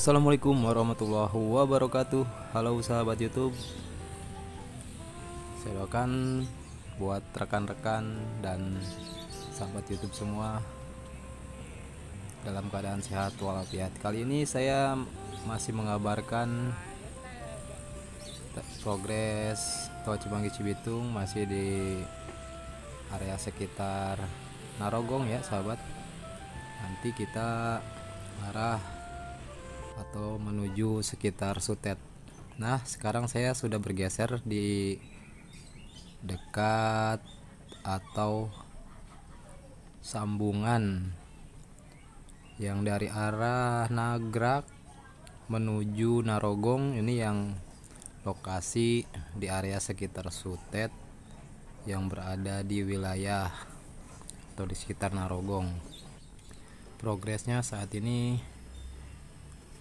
Assalamualaikum warahmatullahi wabarakatuh Halo sahabat youtube Saya doakan buat rekan-rekan dan sahabat youtube semua Dalam keadaan sehat walafiat Kali ini saya masih mengabarkan Progres Tol Cibanggi Cibitung masih di area sekitar Narogong ya sahabat Nanti kita arah atau menuju sekitar Sutet. Nah, sekarang saya sudah bergeser di dekat atau sambungan yang dari arah Nagrak menuju Narogong ini yang lokasi di area sekitar Sutet yang berada di wilayah atau di sekitar Narogong. Progresnya saat ini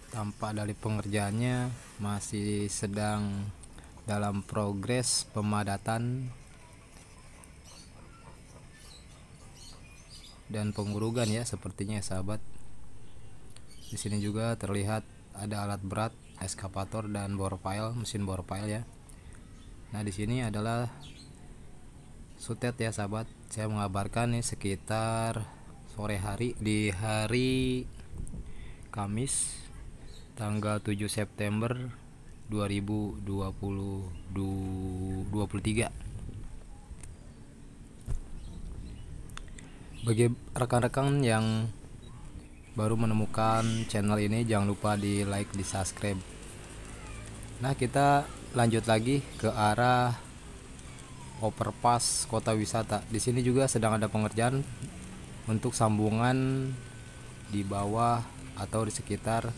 tampak dari pengerjaannya masih sedang dalam progres pemadatan dan pengurugan ya sepertinya ya sahabat di sini juga terlihat ada alat berat eskavator dan bor pile mesin bor pile ya nah di sini adalah sutet ya sahabat saya mengabarkan nih sekitar sore hari di hari Kamis tanggal 7 September 2023 bagi rekan-rekan yang baru menemukan channel ini jangan lupa di like di subscribe nah kita lanjut lagi ke arah overpass kota wisata di sini juga sedang ada pengerjaan untuk sambungan di bawah atau di sekitar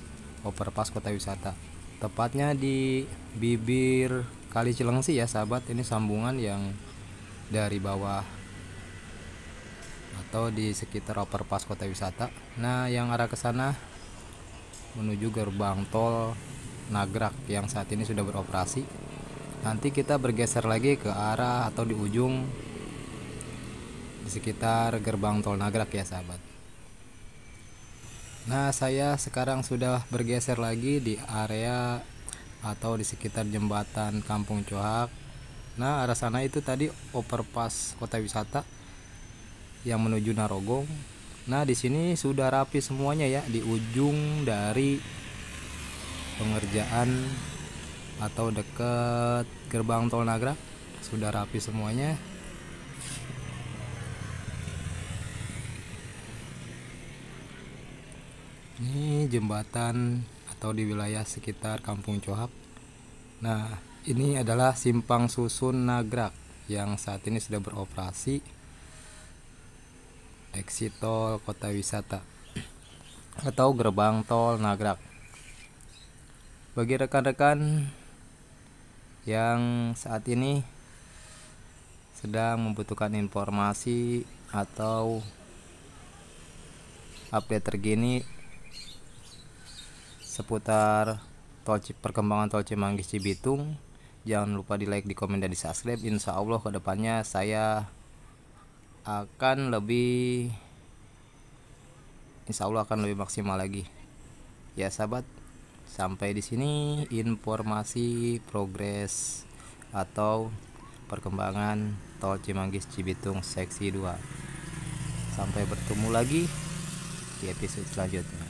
overpass kota wisata tepatnya di bibir kali Cilengsi ya sahabat ini sambungan yang dari bawah atau di sekitar overpass kota wisata nah yang arah ke sana menuju gerbang tol Nagrak yang saat ini sudah beroperasi nanti kita bergeser lagi ke arah atau di ujung di sekitar gerbang tol Nagrak ya sahabat Nah, saya sekarang sudah bergeser lagi di area atau di sekitar jembatan Kampung Cohak. Nah, arah sana itu tadi overpass kota wisata yang menuju Narogong. Nah, di sini sudah rapi semuanya ya di ujung dari pengerjaan atau dekat gerbang tol Nagra sudah rapi semuanya ini jembatan atau di wilayah sekitar Kampung Cohab. Nah, ini adalah simpang susun Nagrak yang saat ini sudah beroperasi exit tol kota wisata atau gerbang tol Nagrak. Bagi rekan-rekan yang saat ini sedang membutuhkan informasi atau update terkini seputar tol perkembangan tol Cimanggis Cibitung jangan lupa di like di komen dan di subscribe insya Allah kedepannya saya akan lebih insya Allah akan lebih maksimal lagi ya sahabat sampai di sini informasi progres atau perkembangan tol Cimanggis Cibitung seksi 2 sampai bertemu lagi di episode selanjutnya